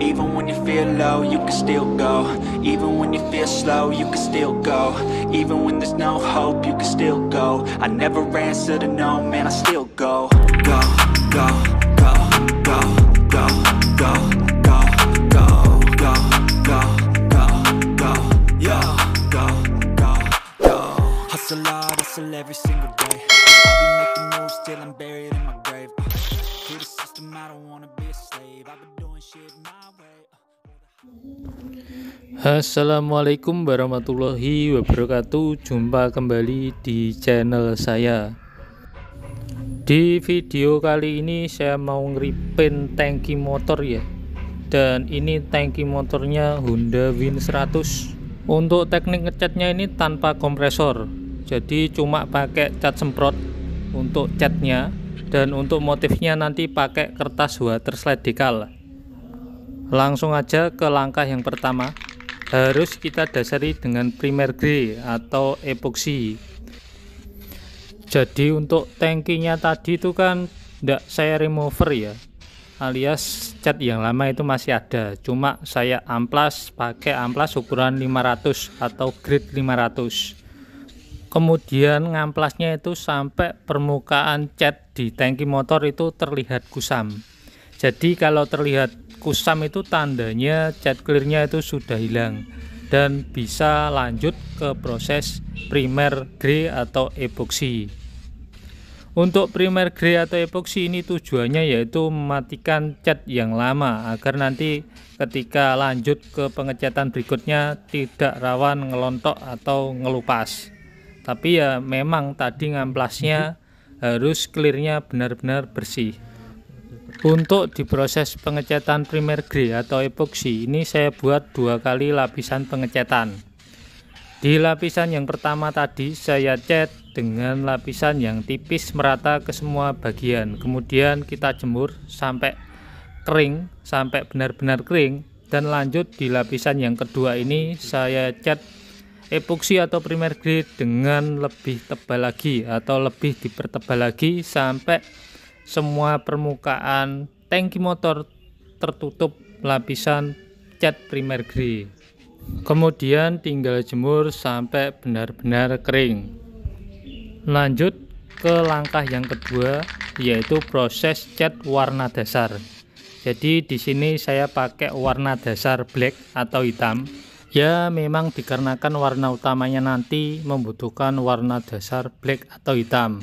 Even when you feel low, you can still go Even when you feel slow, you can still go Even when there's no hope, you can still go I never answer to no, man, I still go Go, go, go, go, go, go, go, go, go, go, go, go, go, go, go Hustle hard, hustle every single day I'll be making moves till I'm buried in my grave Here Assalamualaikum warahmatullahi wabarakatuh Jumpa kembali di channel saya Di video kali ini saya mau ngeripin tangki motor ya Dan ini tangki motornya Honda Win 100 Untuk teknik ngecatnya ini tanpa kompresor Jadi cuma pakai cat semprot untuk catnya dan untuk motifnya nanti pakai kertas water slide decal langsung aja ke langkah yang pertama harus kita dasari dengan primer grey atau epoxy jadi untuk tankinya tadi itu kan tidak saya remover ya alias cat yang lama itu masih ada cuma saya amplas pakai amplas ukuran 500 atau grid 500 kemudian ngamplasnya itu sampai permukaan cat di tangki motor itu terlihat kusam jadi kalau terlihat kusam itu tandanya cat clearnya itu sudah hilang dan bisa lanjut ke proses primer grey atau epoxy untuk primer grey atau epoxy ini tujuannya yaitu mematikan cat yang lama agar nanti ketika lanjut ke pengecatan berikutnya tidak rawan ngelontok atau ngelupas tapi ya memang tadi ngamplasnya mhm. harus clearnya benar-benar bersih untuk di proses pengecatan primer grey atau epoxy ini saya buat dua kali lapisan pengecatan di lapisan yang pertama tadi saya cat dengan lapisan yang tipis merata ke semua bagian kemudian kita jemur sampai kering sampai benar-benar kering dan lanjut di lapisan yang kedua ini saya cat Epoxy atau primer grade dengan lebih tebal lagi atau lebih dipertebal lagi sampai semua permukaan tangki motor tertutup lapisan cat primer grade kemudian tinggal jemur sampai benar-benar kering lanjut ke langkah yang kedua yaitu proses cat warna dasar jadi di sini saya pakai warna dasar black atau hitam Ya, memang dikarenakan warna utamanya nanti membutuhkan warna dasar black atau hitam.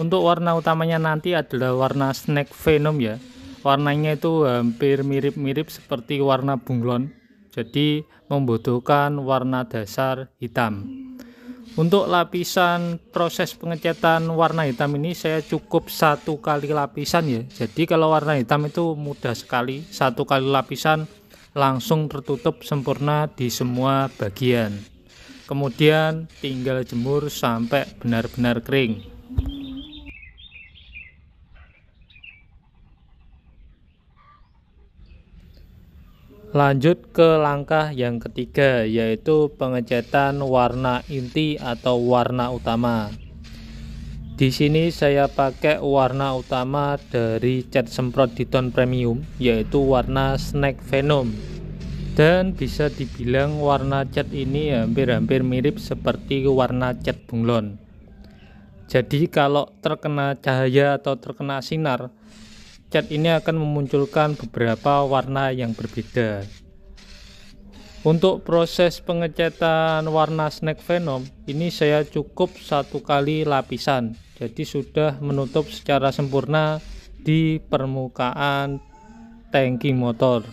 Untuk warna utamanya nanti adalah warna snake venom ya. Warnanya itu hampir mirip-mirip seperti warna bunglon. Jadi membutuhkan warna dasar hitam. Untuk lapisan proses pengecatan warna hitam ini saya cukup satu kali lapisan ya. Jadi kalau warna hitam itu mudah sekali satu kali lapisan langsung tertutup sempurna di semua bagian. Kemudian tinggal jemur sampai benar-benar kering. Lanjut ke langkah yang ketiga yaitu pengecatan warna inti atau warna utama. Di sini saya pakai warna utama dari cat semprot di tone premium yaitu warna Snack Venom. Dan bisa dibilang warna cat ini hampir-hampir mirip seperti warna cat bunglon. Jadi kalau terkena cahaya atau terkena sinar, cat ini akan memunculkan beberapa warna yang berbeda. Untuk proses pengecatan warna snack venom, ini saya cukup satu kali lapisan jadi sudah menutup secara sempurna di permukaan tangki motor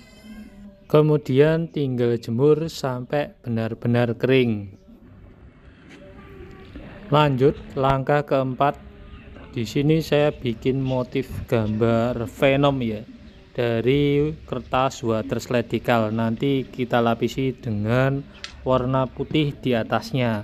kemudian tinggal jemur sampai benar-benar kering lanjut langkah keempat di sini saya bikin motif gambar venom ya dari kertas water slide nanti kita lapisi dengan warna putih di atasnya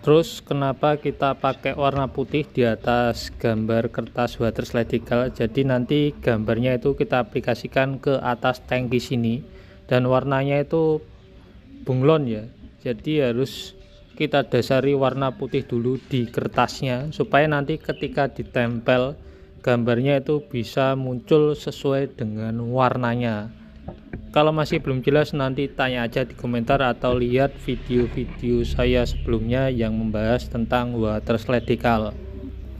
Terus kenapa kita pakai warna putih di atas gambar kertas water slide decal? Jadi nanti gambarnya itu kita aplikasikan ke atas tangki sini dan warnanya itu bunglon ya. Jadi harus kita dasari warna putih dulu di kertasnya supaya nanti ketika ditempel gambarnya itu bisa muncul sesuai dengan warnanya. Kalau masih belum jelas nanti tanya aja di komentar atau lihat video-video saya sebelumnya yang membahas tentang water slide decal.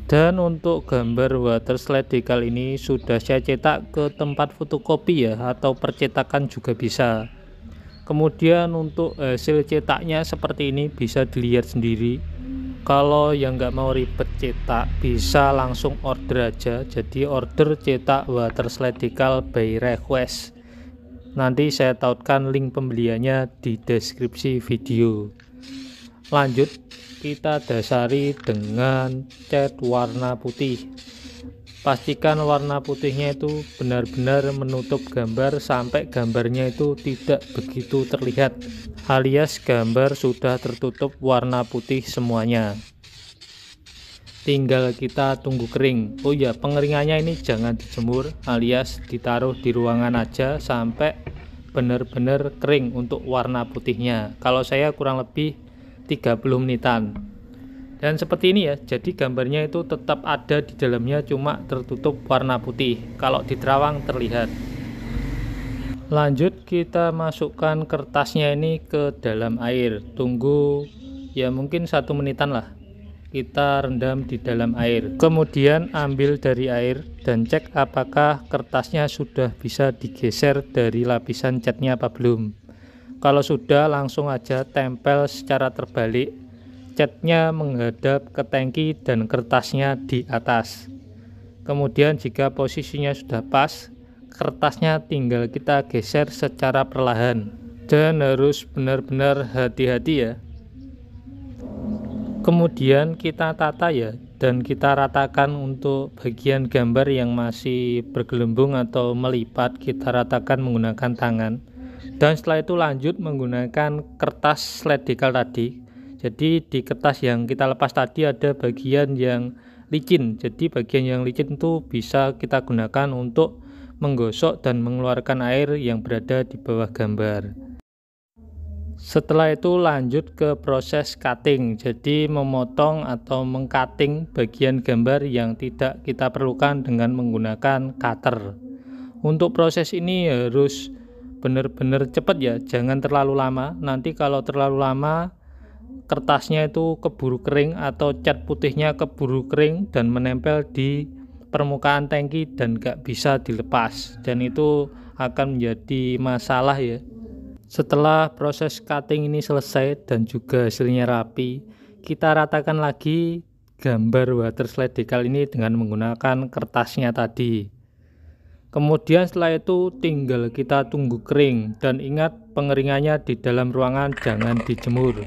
Dan untuk gambar water slide decal ini sudah saya cetak ke tempat fotokopi ya atau percetakan juga bisa. Kemudian untuk hasil cetaknya seperti ini bisa dilihat sendiri. Kalau yang nggak mau ribet cetak bisa langsung order aja. Jadi order cetak water slide decal by request Nanti saya tautkan link pembeliannya di deskripsi video. Lanjut, kita dasari dengan cat warna putih. Pastikan warna putihnya itu benar-benar menutup gambar sampai gambarnya itu tidak begitu terlihat, alias gambar sudah tertutup warna putih semuanya tinggal kita tunggu kering oh ya pengeringannya ini jangan dijemur alias ditaruh di ruangan aja sampai benar-benar kering untuk warna putihnya kalau saya kurang lebih 30 menitan dan seperti ini ya jadi gambarnya itu tetap ada di dalamnya cuma tertutup warna putih kalau di terawang terlihat lanjut kita masukkan kertasnya ini ke dalam air tunggu ya mungkin satu menitan lah kita rendam di dalam air. Kemudian ambil dari air dan cek apakah kertasnya sudah bisa digeser dari lapisan catnya apa belum. Kalau sudah langsung aja tempel secara terbalik. Catnya menghadap ke tangki dan kertasnya di atas. Kemudian jika posisinya sudah pas, kertasnya tinggal kita geser secara perlahan dan harus benar-benar hati-hati ya kemudian kita tata ya dan kita ratakan untuk bagian gambar yang masih bergelembung atau melipat kita ratakan menggunakan tangan dan setelah itu lanjut menggunakan kertas slide decal tadi jadi di kertas yang kita lepas tadi ada bagian yang licin jadi bagian yang licin itu bisa kita gunakan untuk menggosok dan mengeluarkan air yang berada di bawah gambar setelah itu lanjut ke proses cutting, jadi memotong atau mengcutting bagian gambar yang tidak kita perlukan dengan menggunakan cutter. Untuk proses ini harus benar-benar cepat ya, jangan terlalu lama. Nanti kalau terlalu lama kertasnya itu keburu kering atau cat putihnya keburu kering dan menempel di permukaan tangki dan gak bisa dilepas dan itu akan menjadi masalah ya setelah proses cutting ini selesai dan juga hasilnya rapi, kita ratakan lagi gambar water slide decal ini dengan menggunakan kertasnya tadi. Kemudian setelah itu tinggal kita tunggu kering dan ingat pengeringannya di dalam ruangan jangan dijemur.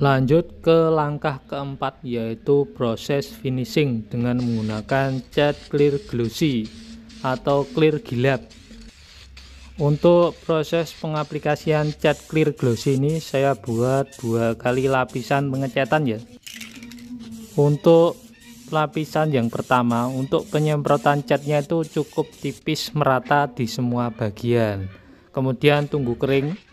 Lanjut ke langkah keempat yaitu proses finishing dengan menggunakan cat clear glossy atau clear gilap. Untuk proses pengaplikasian cat clear glossy ini saya buat dua kali lapisan pengecatan ya. Untuk lapisan yang pertama untuk penyemprotan catnya itu cukup tipis merata di semua bagian. Kemudian tunggu kering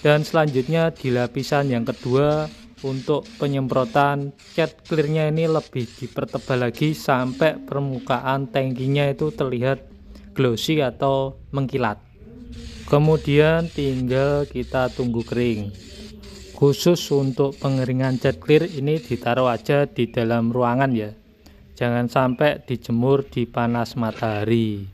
dan selanjutnya di lapisan yang kedua untuk penyemprotan cat clearnya ini lebih dipertebal lagi sampai permukaan tangkinya itu terlihat glossy atau mengkilat kemudian tinggal kita tunggu kering khusus untuk pengeringan cat clear ini ditaruh aja di dalam ruangan ya jangan sampai dijemur di panas matahari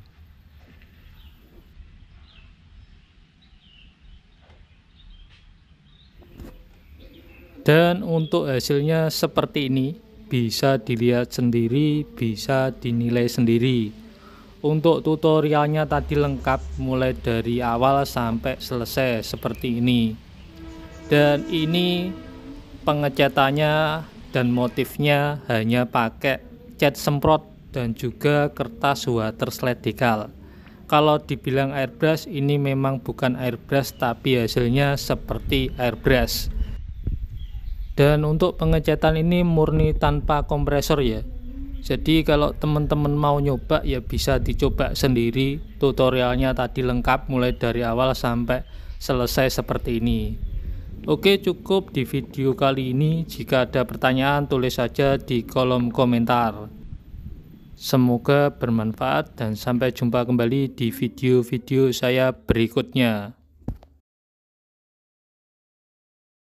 dan untuk hasilnya seperti ini bisa dilihat sendiri bisa dinilai sendiri untuk tutorialnya tadi lengkap mulai dari awal sampai selesai seperti ini dan ini pengecatannya dan motifnya hanya pakai cat semprot dan juga kertas water slide decal kalau dibilang airbrush ini memang bukan airbrush tapi hasilnya seperti airbrush dan untuk pengecatan ini murni tanpa kompresor ya jadi kalau teman-teman mau nyoba ya bisa dicoba sendiri tutorialnya tadi lengkap mulai dari awal sampai selesai seperti ini Oke cukup di video kali ini jika ada pertanyaan tulis saja di kolom komentar Semoga bermanfaat dan sampai jumpa kembali di video-video saya berikutnya.